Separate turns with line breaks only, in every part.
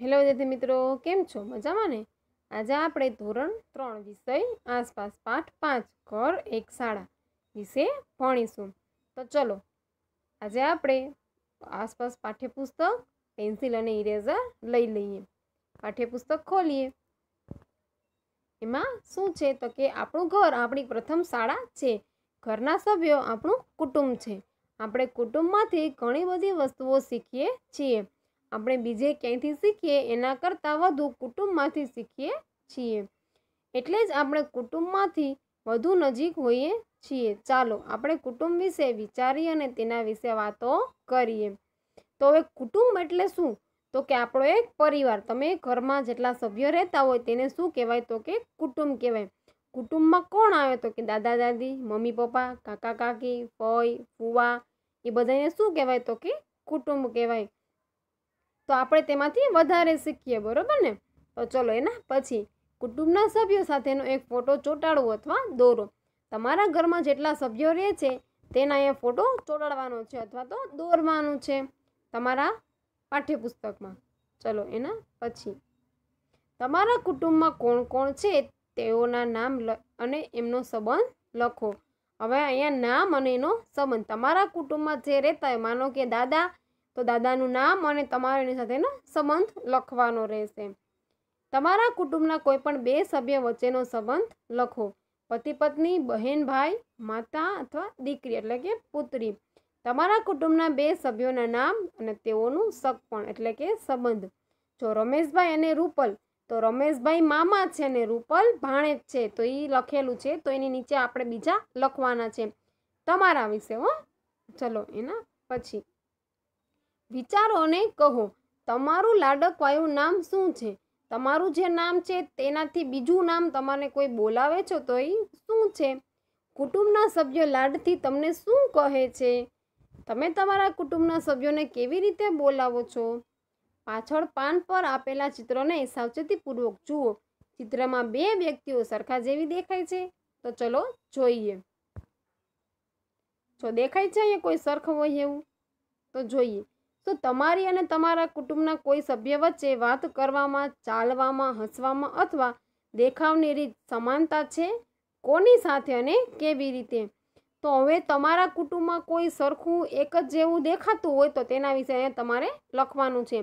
hello વિદ્યાર્થી મિત્રો કેમ છો મજામાં ને આજે આપણે ધોરણ ત્રણ વિષય આસપાસ પાઠ પાંચ ઘર એક શાળા વિશે ભણીશું તો ચલો આજે આપણે આસપાસ પાઠ્યપુસ્તક પેન્સિલ અને ઇરેઝર લઈ લઈએ પાઠ્યપુસ્તક ખોલીએ એમાં શું છે તો કે આપણું ઘર આપણી પ્રથમ શાળા છે ઘરના સભ્યો આપણું કુટુંબ છે આપણે કુટુંબમાંથી ઘણી બધી વસ્તુઓ શીખીએ છીએ આપણે બીજે ક્યાંયથી શીખીએ એના કરતાં વધુ કુટુંબમાંથી શીખીએ છીએ એટલે જ આપણે કુટુંબમાંથી વધુ નજીક હોઈએ છીએ ચાલો આપણે કુટુંબ વિશે વિચારી અને તેના વિશે વાતો કરીએ તો હવે કુટુંબ એટલે શું તો કે આપણો એક પરિવાર તમે ઘરમાં જેટલા સભ્યો રહેતા હોય તેને શું કહેવાય તો કે કુટુંબ કહેવાય કુટુંબમાં કોણ આવે તો કે દાદા દાદી મમ્મી પપ્પા કાકા કાકી ફોઈ ફુવા એ બધાને શું કહેવાય તો કે કુટુંબ કહેવાય તો આપણે તેમાંથી વધારે શીખીએ બરાબર ને તો ચલો એના પછી કુટુંબના સભ્યો સાથેનો એક ફોટો ચોંટાડવો અથવા દોરો તમારા ઘરમાં જેટલા સભ્યો રહે છે તેના એ ફોટો ચોંટાડવાનો છે અથવા તો દોરવાનું છે તમારા પાઠ્યપુસ્તકમાં ચલો એના પછી તમારા કુટુંબમાં કોણ કોણ છે તેઓના નામ અને એમનો સંબંધ લખો હવે અહીંયા નામ અને એનો સંબંધ તમારા કુટુંબમાં જે રહેતા હોય માનો કે દાદા તો દાદાનું નામ અને તમારાની સાથેનો સંબંધ લખવાનો રહેશે તમારા કુટુંબના કોઈપણ બે સભ્ય વચ્ચેનો સંબંધ લખો પતિ પત્ની બહેન ભાઈ માતા અથવા દીકરી એટલે કે પુત્રી તમારા કુટુંબના બે સભ્યોના નામ અને તેઓનું સગપણ એટલે કે સંબંધ જો રમેશભાઈ અને રૂપલ તો રમેશભાઈ મામા છે અને રૂપલ ભાણેજ છે તો એ લખેલું છે તો એની નીચે આપણે બીજા લખવાના છે તમારા વિશે હો ચલો એના પછી વિચારોને કહો તમારું લાડકવાયું નામ શું છે તમારું જે નામ છે તેનાથી બીજું નામ તમારે કોઈ બોલાવે છે તો એ શું છે કુટુંબના સભ્યો લાડથી તમને શું કહે છે તમે તમારા કુટુંબના સભ્યોને કેવી રીતે બોલાવો છો પાછળ પાન પર આપેલા ચિત્રોને સાવચેતીપૂર્વક જુઓ ચિત્રમાં બે વ્યક્તિઓ સરખા જેવી દેખાય છે તો ચલો જોઈએ જો દેખાય છે અહીંયા કોઈ સરખો હોય એવું તો જોઈએ તો તમારી અને તમારા કુટુંબના કોઈ સભ્ય વચ્ચે વાત કરવામાં ચાલવામાં હસવામાં અથવા દેખાવની રીત સમાનતા છે કોની સાથે અને કેવી રીતે તો હવે તમારા કુટુંબમાં કોઈ સરખું એક જ જેવું દેખાતું હોય તો તેના વિશે અહીંયા તમારે લખવાનું છે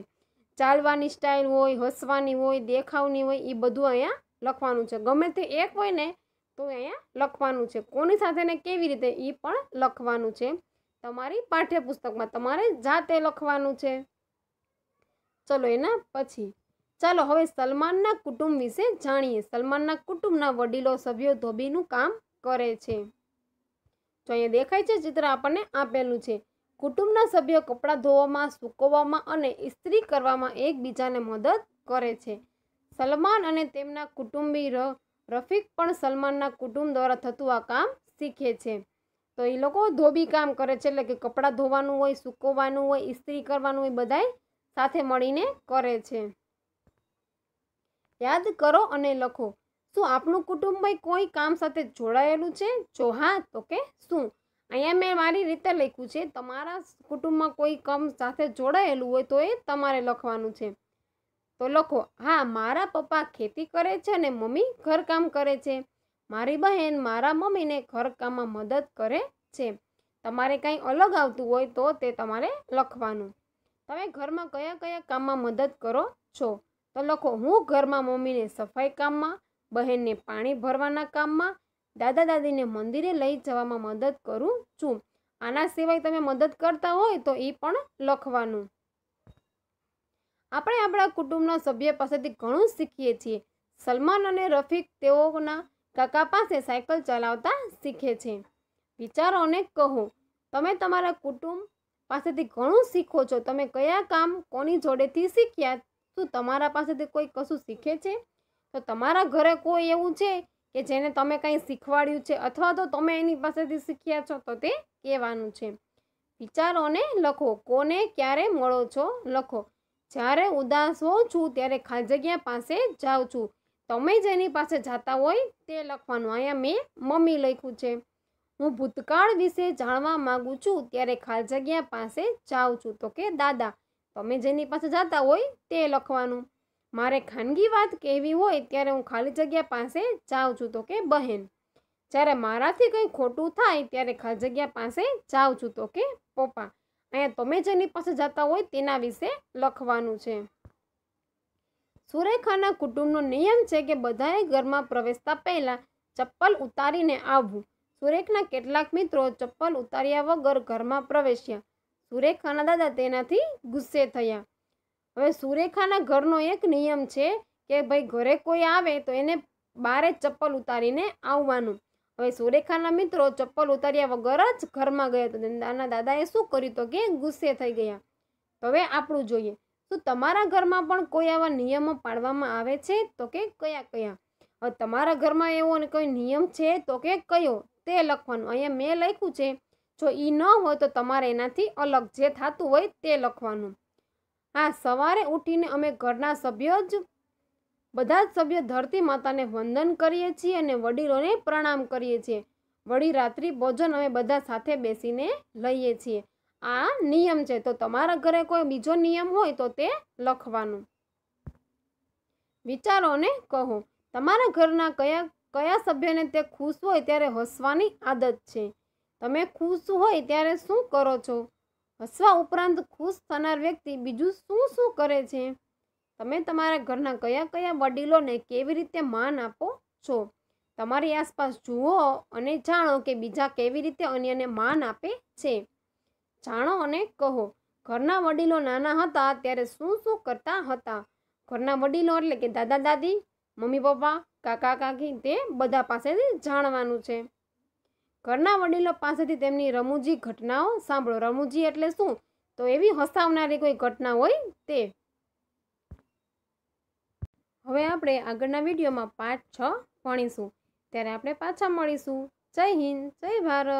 ચાલવાની સ્ટાઇલ હોય હસવાની હોય દેખાવની હોય એ બધું અહીંયા લખવાનું છે ગમે તે એક હોય ને તો અહીંયા લખવાનું છે કોની સાથે ને કેવી રીતે એ પણ લખવાનું છે તમારી પાઠ્યપુસ્તકમાં તમારે જાતે લખવાનું છે ચલો એના પછી ચાલો હવે સલમાનના કુટુંબ વિશે જાણીએ સલમાનના કુટુંબના વડીલો સભ્યો ધોબીનું કામ કરે છે તો અહીંયા દેખાય છે ચિત્ર આપણને આપેલું છે કુટુંબના સભ્યો કપડાં ધોવામાં સૂકવવામાં અને ઇસ્ત્રી કરવામાં એકબીજાને મદદ કરે છે સલમાન અને તેમના કુટુંબી રફીક પણ સલમાનના કુટુંબ દ્વારા થતું આ કામ શીખે છે તો એ લોકો ધોબી કામ કરે છે એટલે કે કપડાં ધોવાનું હોય સૂકવવાનું હોય ઇસ્ત્રી કરવાનું હોય બધાય સાથે મળીને કરે છે યાદ કરો અને લખો શું આપણું કુટુંબ કોઈ કામ સાથે જોડાયેલું છે જો હા તો કે શું અહીંયા મેં મારી રીતે લખ્યું છે તમારા કુટુંબમાં કોઈ કામ સાથે જોડાયેલું હોય તો એ તમારે લખવાનું છે તો લખો હા મારા પપ્પા ખેતી કરે છે અને મમ્મી ઘરકામ કરે છે મારી બહેન મારા મમ્મીને ઘરકામમાં મદદ કરે છે તમારે કંઈ અલગ આવતું હોય તો તે તમારે લખવાનું તમે ઘરમાં કયા કયા કામમાં મદદ કરો છો તો લખો હું ઘરમાં મમ્મીને સફાઈ કામમાં બહેનને પાણી ભરવાના કામમાં દાદા દાદીને મંદિરે લઈ જવામાં મદદ કરું છું આના સિવાય તમે મદદ કરતા હોય તો એ પણ લખવાનું આપણે આપણા કુટુંબના સભ્ય પાસેથી ઘણું શીખીએ છીએ સલમાન અને રફીક તેઓના કાકા પાસે સાયકલ ચલાવતા શીખે છે વિચારોને કહો તમે તમારા કુટુંબ પાસેથી ઘણું શીખો છો તમે કયા કામ કોની જોડેથી શીખ્યા શું તમારા પાસેથી કોઈ કશું શીખે છે તો તમારા ઘરે કોઈ એવું છે કે જેને તમે કંઈ શીખવાડ્યું છે અથવા તો તમે એની પાસેથી શીખ્યા છો તો તે કહેવાનું છે વિચારોને લખો કોને ક્યારે મળો છો લખો જ્યારે ઉદાસ હોઉં છું ત્યારે ખાલી જગ્યા પાસે જાઉં છું તમે જેની પાસે જતા હોય તે લખવાનું અહીંયા મેં મમ્મી લખ્યું છે હું ભૂતકાળ વિશે જાણવા માગું છું ત્યારે ખાલ જગ્યા પાસે જાઉં છું તો કે દાદા તમે જેની પાસે જતા હોય તે લખવાનું મારે ખાનગી વાત કહેવી હોય ત્યારે હું ખાલી જગ્યા પાસે જાઉં છું તો કે બહેન જ્યારે મારાથી કંઈ ખોટું થાય ત્યારે ખાલી જગ્યા પાસે જાઉં છું તો કે પપ્પા અહીંયા તમે જેની પાસે જતા હોય તેના વિશે લખવાનું છે સુરેખાના કુટુંબનો નિયમ છે કે બધાએ ઘરમાં પ્રવેશતા પહેલાં ચપ્પલ ઉતારીને આવવું સુરેખના કેટલાક મિત્રો ચપ્પલ ઉતાર્યા વગર ઘરમાં પ્રવેશ્યા સુરેખાના દાદા તેનાથી ગુસ્સે થયા હવે સુરેખાના ઘરનો એક નિયમ છે કે ભાઈ ઘરે કોઈ આવે તો એને બારે ચપ્પલ ઉતારીને આવવાનું હવે સુરેખાના મિત્રો ચપ્પલ ઉતાર્યા વગર જ ઘરમાં ગયા તો નાના દાદાએ શું કર્યું તો કે ગુસ્સે થઈ ગયા તો હવે આપણું જોઈએ શું તમારા ઘરમાં પણ કોઈ આવા નિયમો પાડવામાં આવે છે તો કે કયા કયા હવે તમારા ઘરમાં એવો કોઈ નિયમ છે તો કે કયો તે લખવાનું અહીંયા મેં લખ્યું છે જો એ ન હોય તો તમારે એનાથી અલગ જે થતું હોય તે લખવાનું હા સવારે ઉઠીને અમે ઘરના સભ્યો જ બધા જ સભ્યો ધરતી માતાને વંદન કરીએ છીએ અને વડીલોને પ્રણામ કરીએ છીએ વળી રાત્રિ ભોજન અમે બધા સાથે બેસીને લઈએ છીએ આ નિયમ છે તો તમારા ઘરે કોઈ બીજો નિયમ હોય તો તે લખવાનું વિચારો અને કહો તમારા ઘરના કયા કયા સભ્યને તે ખુશ હોય ત્યારે હસવાની આદત છે તમે ખુશ હોય ત્યારે શું કરો છો હસવા ઉપરાંત ખુશ થનાર વ્યક્તિ બીજું શું શું કરે છે તમે તમારા ઘરના કયા કયા વડીલોને કેવી રીતે માન આપો છો તમારી આસપાસ જુઓ અને જાણો કે બીજા કેવી રીતે અન્યને માન આપે છે જાણો અને કહો ઘરના વડીલો નાના હતા ત્યારે શું શું કરતા હતા ઘરના વડીલો એટલે કે દાદા દાદી મમ્મી પપ્પા કાકા કાકી તે બધા પાસેથી જાણવાનું છે ઘરના વડીલો પાસેથી તેમની રમૂજી ઘટનાઓ સાંભળો રમૂજી એટલે શું તો એવી હસાવનારી કોઈ ઘટના હોય તે હવે આપણે આગળના વિડીયોમાં પાઠ છ ભણીશું ત્યારે આપણે પાછા મળીશું જય હિન્દ જય ભારત